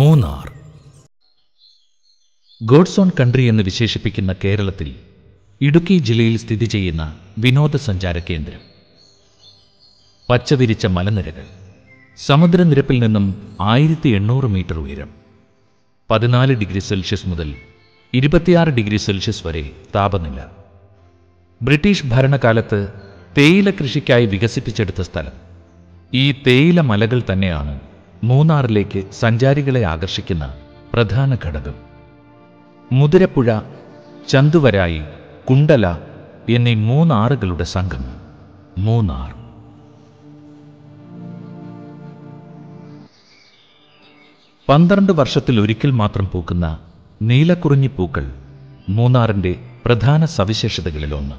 Munnar God's own country എന്ന് വിശേഷിപ്പിക്കുന്ന കേരളത്തിൽ ഇടുക്കി ജില്ലയിൽ സ്ഥിതി ചെയ്യുന്ന വിനോദസഞ്ചാര കേന്ദ്രം പച്ചവിരിച്ച മലനിരകൾ സമുദ്രനിരപ്പിൽ നിന്നും ആയിരത്തി എണ്ണൂറ് മീറ്റർ ഉയരം പതിനാല് ഡിഗ്രി സെൽഷ്യസ് മുതൽ ഇരുപത്തിയാറ് ഡിഗ്രി സെൽഷ്യസ് വരെ താപനില ബ്രിട്ടീഷ് ഭരണകാലത്ത് തേയില കൃഷിക്കായി വികസിപ്പിച്ചെടുത്ത സ്ഥലം ഈ തേയില മലകൾ തന്നെയാണ് മൂന്നാറിലേക്ക് സഞ്ചാരികളെ ആകർഷിക്കുന്ന പ്രധാന ഘടകം മുതിരപ്പുഴ ചന്തുവരായി കുണ്ടല എന്നീ മൂന്നാറുകളുടെ സംഘം മൂന്നാർ പന്ത്രണ്ട് വർഷത്തിൽ ഒരിക്കൽ മാത്രം പൂക്കുന്ന നീലക്കുറിഞ്ഞി പൂക്കൾ മൂന്നാറിന്റെ പ്രധാന സവിശേഷതകളിലൊന്ന്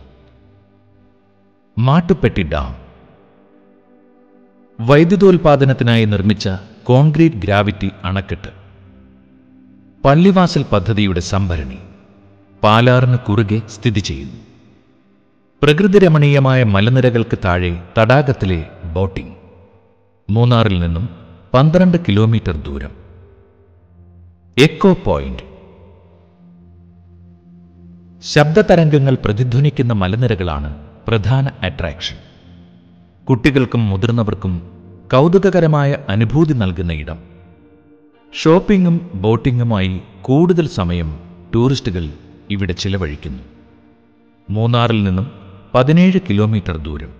മാട്ടുപ്പെട്ടി ഡാം വൈദ്യുതോൽപാദനത്തിനായി നിർമ്മിച്ച കോൺക്രീറ്റ് ഗ്രാവിറ്റി അണക്കെട്ട് പള്ളിവാസൽ പദ്ധതിയുടെ സംഭരണി പാലാറിന് കുറുകെ സ്ഥിതി ചെയ്യുന്നു പ്രകൃതിരമണീയമായ മലനിരകൾക്ക് താഴെ തടാകത്തിലെ ബോട്ടിംഗ് മൂന്നാറിൽ നിന്നും പന്ത്രണ്ട് കിലോമീറ്റർ ദൂരം എക്കോ പോയിന്റ് ശബ്ദതരംഗങ്ങൾ പ്രതിധ്വനിക്കുന്ന മലനിരകളാണ് പ്രധാന അട്രാക്ഷൻ കുട്ടികൾക്കും മുതിർന്നവർക്കും കൗതുകകരമായ അനുഭൂതി നൽകുന്ന ഇടം ഷോപ്പിംഗും ബോട്ടിങ്ങുമായി കൂടുതൽ സമയം ടൂറിസ്റ്റുകൾ ഇവിടെ ചിലവഴിക്കുന്നു മൂന്നാറിൽ നിന്നും പതിനേഴ് കിലോമീറ്റർ ദൂരം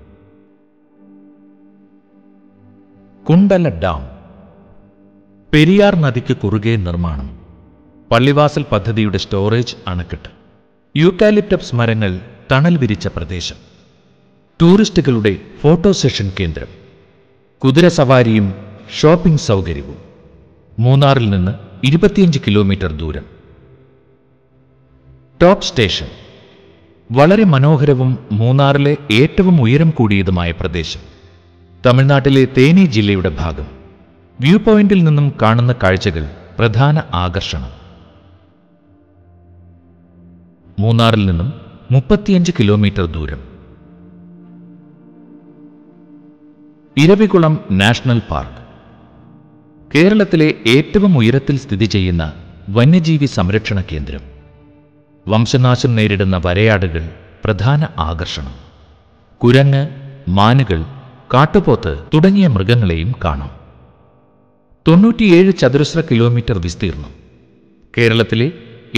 കുണ്ടല ഡാം പെരിയാർ നദിക്ക് കുറുകെ നിർമ്മാണം പള്ളിവാസൽ പദ്ധതിയുടെ സ്റ്റോറേജ് അണക്കെട്ട് യൂക്കാലിപ്റ്റപ്സ് മരങ്ങൾ തണൽ വിരിച്ച പ്രദേശം ടൂറിസ്റ്റുകളുടെ ഫോട്ടോ സെഷൻ കേന്ദ്രം കുതിരസവാരിയും ഷോപ്പിംഗ് സൗകര്യവും മൂന്നാറിൽ നിന്ന് ഇരുപത്തിയഞ്ച് കിലോമീറ്റർ ദൂരം ടോപ്പ് സ്റ്റേഷൻ വളരെ മനോഹരവും മൂന്നാറിലെ ഏറ്റവും ഉയരം കൂടിയതുമായ പ്രദേശം തമിഴ്നാട്ടിലെ തേനി ജില്ലയുടെ ഭാഗം വ്യൂ പോയിന്റിൽ നിന്നും കാണുന്ന കാഴ്ചകൾ പ്രധാന ആകർഷണം മൂന്നാറിൽ നിന്നും മുപ്പത്തിയഞ്ച് കിലോമീറ്റർ ദൂരം ഇരവികുളം നാഷണൽ പാർക്ക് കേരളത്തിലെ ഏറ്റവും ഉയരത്തിൽ സ്ഥിതി ചെയ്യുന്ന വന്യജീവി സംരക്ഷണ കേന്ദ്രം വംശനാശം നേരിടുന്ന വരയാടുകൾ പ്രധാന ആകർഷണം കുരങ്ങ് മാനുകൾ കാട്ടുപോത്ത് തുടങ്ങിയ മൃഗങ്ങളെയും കാണാം തൊണ്ണൂറ്റിയേഴ് ചതുരശ്ര കിലോമീറ്റർ വിസ്തീർണം കേരളത്തിലെ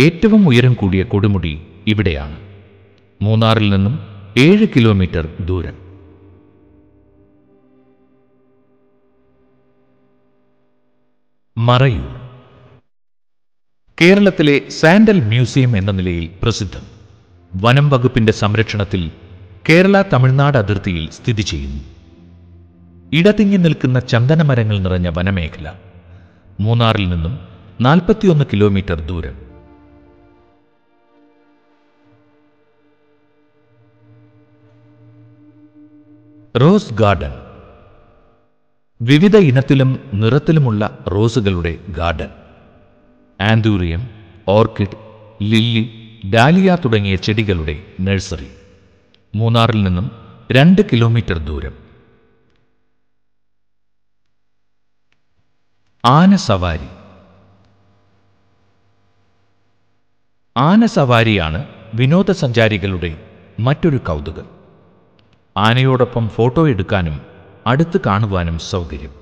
ഏറ്റവും ഉയരം കൂടിയ കൊടുമുടി ഇവിടെയാണ് മൂന്നാറിൽ നിന്നും ഏഴ് കിലോമീറ്റർ ദൂരം മറയൂർ കേരളത്തിലെ സാൻഡൽ മ്യൂസിയം എന്ന നിലയിൽ പ്രസിദ്ധം വനം വകുപ്പിന്റെ സംരക്ഷണത്തിൽ കേരള തമിഴ്നാട് അതിർത്തിയിൽ സ്ഥിതി ചെയ്യുന്നു ഇടതിങ്ങി നിൽക്കുന്ന ചന്ദനമരങ്ങൾ നിറഞ്ഞ വനമേഖല മൂന്നാറിൽ നിന്നും നാൽപ്പത്തിയൊന്ന് കിലോമീറ്റർ ദൂരം റോസ് ഗാർഡൻ വിവിധ ഇനത്തിലും നിറത്തിലുമുള്ള റോസുകളുടെ garden anthurium orchid lily dahlia തുടങ്ങിയ ചെടികളുടെ നഴ്സറി മൂന്നാറിൽ നിന്നും രണ്ട് കിലോമീറ്റർ ദൂരം ആന സവാരി ആന സവാരിയാണ് വിനോദസഞ്ചാരികളുടെ മറ്റൊരു കൗതുകം ആനയോടൊപ്പം ഫോട്ടോ എടുക്കാനും അടുത്ത് കാണുവാനും സൗകര്യം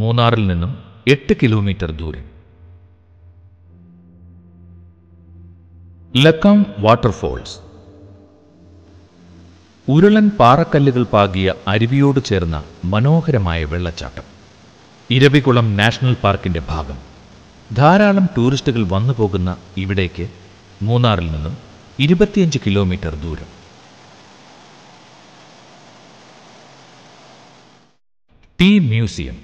മൂന്നാറിൽ നിന്നും എട്ട് കിലോമീറ്റർ ദൂരം ലക്കം വാട്ടർഫോൾസ് ഉരുളൻ പാറക്കല്ലുകൾ പാകിയ അരുവിയോട് ചേർന്ന മനോഹരമായ വെള്ളച്ചാട്ടം ഇരവികുളം നാഷണൽ പാർക്കിന്റെ ഭാഗം ധാരാളം ടൂറിസ്റ്റുകൾ വന്നു പോകുന്ന ഇവിടേക്ക് മൂന്നാറിൽ നിന്നും ഇരുപത്തിയഞ്ച് കിലോമീറ്റർ ദൂരം ടീ മ്യൂസിയം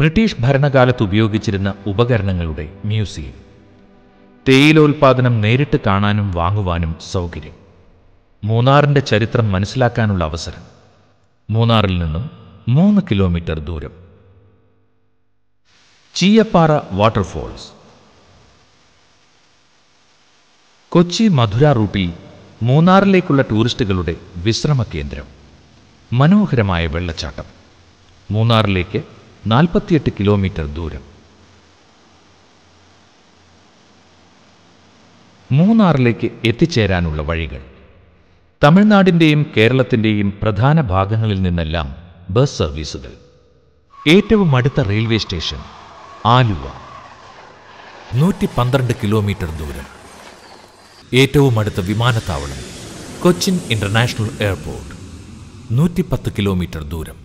ബ്രിട്ടീഷ് ഭരണകാലത്ത് ഉപയോഗിച്ചിരുന്ന ഉപകരണങ്ങളുടെ മ്യൂസിയം തേയിലോൽപാദനം നേരിട്ട് കാണാനും വാങ്ങുവാനും സൗകര്യം മൂന്നാറിൻ്റെ ചരിത്രം മനസ്സിലാക്കാനുള്ള അവസരം മൂന്നാറിൽ നിന്നും മൂന്ന് കിലോമീറ്റർ ദൂരം ചീയപ്പാറ വാട്ടർഫോൾസ് കൊച്ചി മധുര റൂട്ടിൽ മൂന്നാറിലേക്കുള്ള ടൂറിസ്റ്റുകളുടെ വിശ്രമ കേന്ദ്രം മനോഹരമായ വെള്ളച്ചാട്ടം മൂന്നാറിലേക്ക് നാൽപ്പത്തിയെട്ട് കിലോമീറ്റർ ദൂരം മൂന്നാറിലേക്ക് എത്തിച്ചേരാനുള്ള വഴികൾ തമിഴ്നാടിൻ്റെയും കേരളത്തിൻ്റെയും പ്രധാന ഭാഗങ്ങളിൽ നിന്നെല്ലാം ബസ് സർവീസുകൾ ഏറ്റവും അടുത്ത റെയിൽവേ സ്റ്റേഷൻ ആലുവ നൂറ്റി പന്ത്രണ്ട് കിലോമീറ്റർ ദൂരം ഏറ്റവും അടുത്ത വിമാനത്താവളം കൊച്ചിൻ ഇൻ്റർനാഷണൽ എയർപോർട്ട് നൂറ്റിപ്പത്ത് കിലോമീറ്റർ ദൂരം